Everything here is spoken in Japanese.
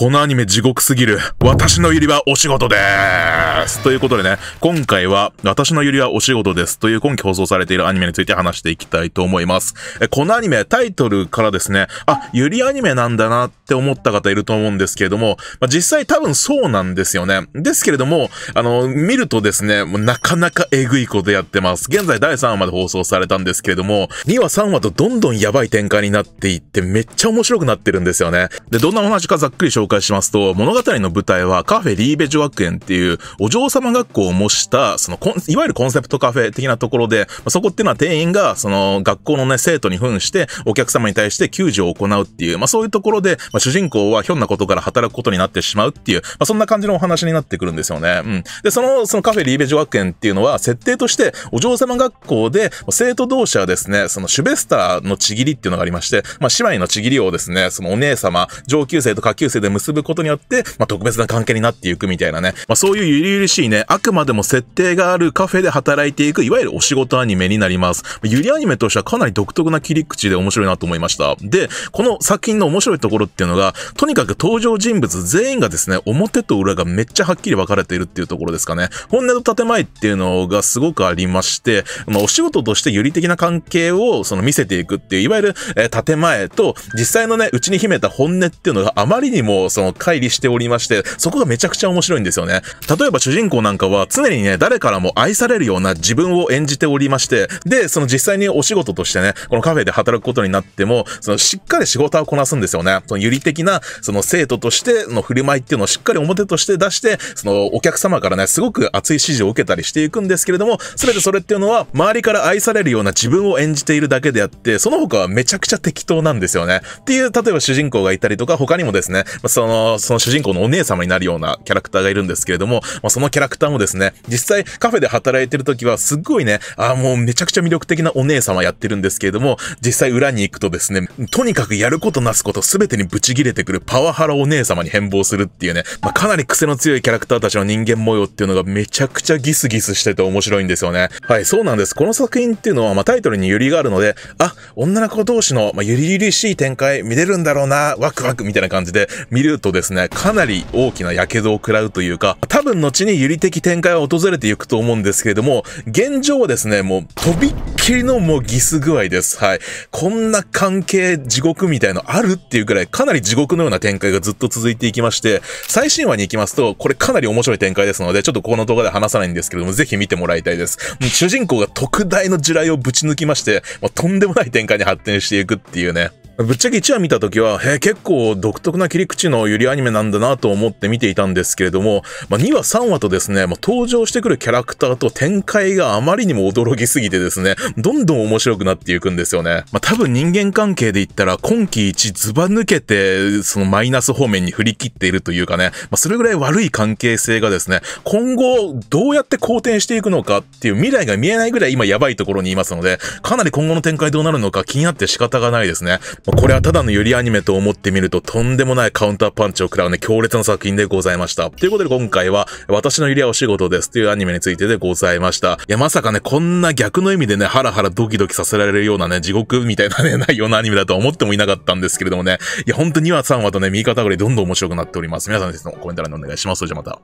このアニメ地獄すぎる。私のゆりはお仕事でーす。ということでね、今回は私のゆりはお仕事ですという今期放送されているアニメについて話していきたいと思います。えこのアニメタイトルからですね、あ、ゆりアニメなんだなって思った方いると思うんですけれども、まあ、実際多分そうなんですよね。ですけれども、あの、見るとですね、もうなかなかえぐいことやってます。現在第3話まで放送されたんですけれども、2話3話とどんどんやばい展開になっていってめっちゃ面白くなってるんですよね。で、どんなお話かざっくり紹介介しますと、物語の舞台はカフェリーベ女学園っていうお嬢様学校を模した、そのいわゆるコンセプトカフェ的なところで、まそこっていうのは店員がその学校のね、生徒に扮してお客様に対して救助を行うっていう、まあそういうところで、まあ、主人公はひょんなことから働くことになってしまうっていう、まあそんな感じのお話になってくるんですよね。うん。で、その、そのカフェリーベ女学園っていうのは設定としてお嬢様学校で生徒同士はですね、そのシュベスターのちぎりっていうのがありまして、まあ姉妹のちぎりをですね、そのお姉様、上級生と下級生で結結ぶことによって、まあ、特別な関係になっていくみたいなね。まあ、そういうゆりゆりしいね、あくまでも設定があるカフェで働いていく、いわゆるお仕事アニメになります。ゆりアニメとしてはかなり独特な切り口で面白いなと思いました。で、この作品の面白いところっていうのが、とにかく登場人物全員がですね、表と裏がめっちゃはっきり分かれているっていうところですかね。本音と建前っていうのがすごくありまして、まあ、お仕事として有利的な関係をその見せていくっていう、いわゆる、えー、建前と実際のね、うちに秘めた本音っていうのがあまりにもその乖離しておりまして、そこがめちゃくちゃ面白いんですよね。例えば主人公なんかは常にね、誰からも愛されるような自分を演じておりまして、で、その実際にお仕事としてね、このカフェで働くことになっても、そのしっかり仕事をこなすんですよね。その有利的な、その生徒としての振る舞いっていうのをしっかり表として出して、そのお客様からね、すごく熱い指示を受けたりしていくんですけれども、すべてそれっていうのは周りから愛されるような自分を演じているだけであって、その他はめちゃくちゃ適当なんですよね。っていう、例えば主人公がいたりとか、他にもですね、まあその、その主人公のお姉様になるようなキャラクターがいるんですけれども、まあ、そのキャラクターもですね、実際カフェで働いてる時はすっごいね、ああ、もうめちゃくちゃ魅力的なお姉様やってるんですけれども、実際裏に行くとですね、とにかくやることなすこと全てにブチ切れてくるパワハラお姉様に変貌するっていうね、まあ、かなり癖の強いキャラクターたちの人間模様っていうのがめちゃくちゃギスギスしてて面白いんですよね。はい、そうなんです。この作品っていうのは、まあ、タイトルに揺りがあるので、あ、女の子同士の、まあ、ゆりゆりしい展開見れるんだろうな、ワクワクみたいな感じで見るとですね、かなり大きな火傷を食らうというか、多分後に有利的展開は訪れていくと思うんですけれども、現状はですね、もうとびっきりのもうギス具合です。はい。こんな関係地獄みたいのあるっていうくらい、かなり地獄のような展開がずっと続いていきまして、最新話に行きますと、これかなり面白い展開ですので、ちょっとこの動画で話さないんですけれども、ぜひ見てもらいたいです。主人公が特大の地雷をぶち抜きまして、まうとんでもない展開に発展していくっていうね。ぶっちゃけ1話見た時は、へ結構独特な切り口のゆりアニメなんだなと思って見ていたんですけれども、まあ、2話3話とですね、まあ、登場してくるキャラクターと展開があまりにも驚きすぎてですね、どんどん面白くなっていくんですよね。まあ、多分人間関係で言ったら今季一ズバ抜けて、そのマイナス方面に振り切っているというかね、まそれぐらい悪い関係性がですね、今後どうやって好転していくのかっていう未来が見えないぐらい今やばいところにいますので、かなり今後の展開どうなるのか気になって仕方がないですね。これはただのユりアニメと思ってみるととんでもないカウンターパンチを食らうね、強烈な作品でございました。ということで今回は、私のユリはお仕事ですというアニメについてでございました。いや、まさかね、こんな逆の意味でね、ハラハラドキドキさせられるようなね、地獄みたいなね、内容のアニメだとは思ってもいなかったんですけれどもね、いや、ほんと2話3話とね、右肩上がりどんどん面白くなっております。皆さんですもコメント欄でお願いします。それじゃまた。